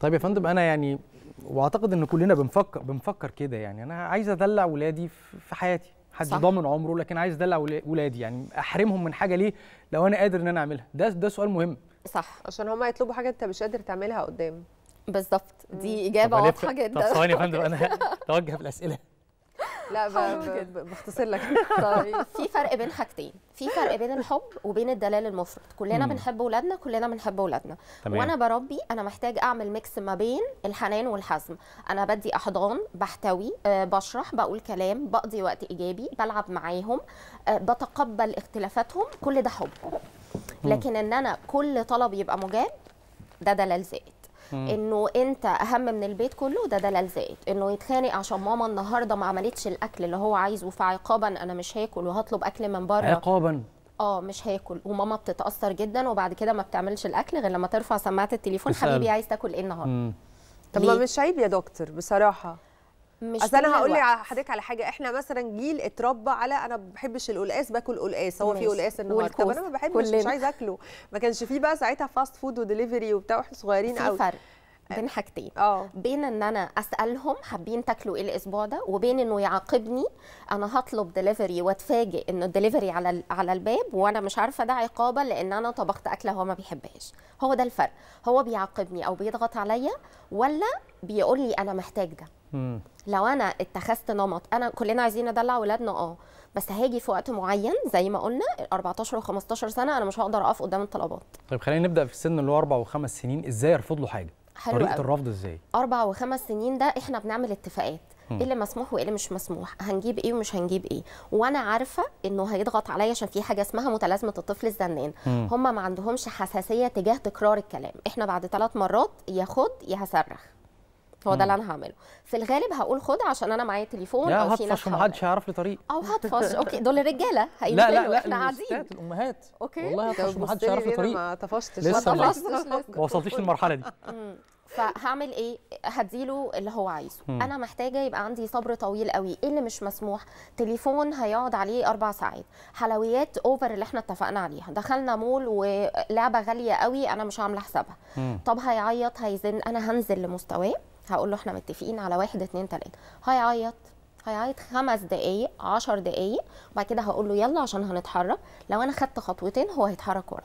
طيب يا فندم انا يعني واعتقد ان كلنا بنفكر بنفكر كده يعني انا عايز ادلع ولادي في حياتي حد ضامن عمره لكن عايز ادلع ولادي يعني احرمهم من حاجه ليه لو انا قادر ان انا اعملها ده ده سؤال مهم صح عشان هم يطلبوا حاجه انت مش قادر تعملها قدام بالظبط دي اجابه واضحه جدا طب ثواني يا فندم انا توجه بالاسئله لا بختصر لك طيب في فرق بين حاجتين في فرق بين الحب وبين الدلال المفرط كلنا بنحب اولادنا كلنا بنحب اولادنا وانا بربي انا محتاج اعمل ميكس ما بين الحنان والحزم انا بدي احضان بحتوي آه، بشرح بقول كلام بقضي وقت ايجابي بلعب معاهم آه، بتقبل اختلافاتهم كل ده حب لكن ان انا كل طلب يبقى مجاب ده دلال زائد انه انت اهم من البيت كله ده دلال زائد انه يتخانق عشان ماما النهارده ما عملتش الاكل اللي هو عايزه فعقابا انا مش هاكل وهطلب اكل من بره عقابا اه مش هاكل وماما بتتاثر جدا وبعد كده ما بتعملش الاكل غير لما ترفع سماعه التليفون حبيبي عايز تاكل ايه النهارده طب ما مش عيب يا دكتور بصراحه مش اصل انا هقول لحضرتك على حاجه احنا مثلا جيل اتربى على انا ما بحبش القلقاس باكل قلقاس هو في قلقاس النهارده طب انا ما بحبش مش عايزه اكله ما كانش فيه بقى ساعتها فاست فود ودليفري وبتاع واحنا صغيرين قوي في فرق بين حاجتين أوه. بين ان انا اسالهم حابين تاكلوا ايه الاسبوع ده وبين انه يعاقبني انا هطلب دليفري واتفاجئ انه الدليفري على على الباب وانا مش عارفه ده عقابه لان انا طبخت اكله هو ما بيحبهاش هو ده الفرق هو بيعاقبني او بيضغط عليا ولا بيقول لي انا محتاج ده لو انا اتخذت نمط انا كلنا عايزين ندلع اولادنا اه بس هاجي في وقت معين زي ما قلنا 14 و15 سنه انا مش هقدر اقف قدام الطلبات طيب خلينا نبدا في السن اللي هو اربع وخمس سنين ازاي ارفض له حاجه حلو طريقه أوي. الرفض ازاي اربع وخمس سنين ده احنا بنعمل اتفاقات ايه اللي مسموح وايه اللي مش مسموح هنجيب ايه ومش هنجيب ايه وانا عارفه انه هيضغط عليا عشان في حاجه اسمها متلازمه الطفل الزنان هم ما عندهمش حساسيه تجاه تكرار الكلام احنا بعد ثلاث مرات ياخد يا هصرخ فهو ده اللي انا هعمله في الغالب هقول خد عشان انا معايا تليفون او في ناس محدش هيعرف لي طريق او هطفش اوكي دول الرجاله هينزلوا لا لا لا احنا قاعدين الامهات اوكي والله هطفش محدش هيعرف لي طريق ما طفشتش لسه ما وصلتيش للمرحله دي فهعمل ايه هديله اللي هو عايزه مم. انا محتاجه يبقى عندي صبر طويل قوي ايه اللي مش مسموح تليفون هيقعد عليه اربع ساعات حلويات اوفر اللي احنا اتفقنا عليها دخلنا مول ولعبه غاليه قوي انا مش عامله حسابها طب هيعيط هيزن انا هنزل لمستواه هقول له احنا متفقين على واحد اتنين تلاته هيعيط هيعيط خمس دقايق عشر دقايق وبعد كده هقول له يلا عشان هنتحرك لو انا خدت خطوتين هو هيتحرك ورا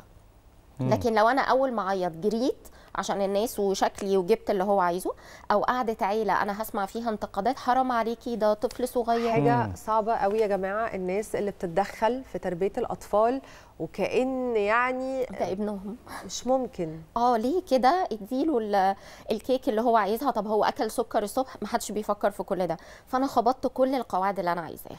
لكن لو انا اول ما عيط جريت عشان الناس وشكلي وجبت اللي هو عايزه او قعده عيله انا هسمع فيها انتقادات حرام عليكي ده طفل صغير حاجه صعبه قوي يا جماعه الناس اللي بتتدخل في تربيه الاطفال وكأن يعني ده آه، ابنهم مش ممكن اه ليه كده اديله الكيك اللي هو عايزها طب هو اكل سكر الصبح ما حدش بيفكر في كل ده فانا خبطت كل القواعد اللي انا عايزاها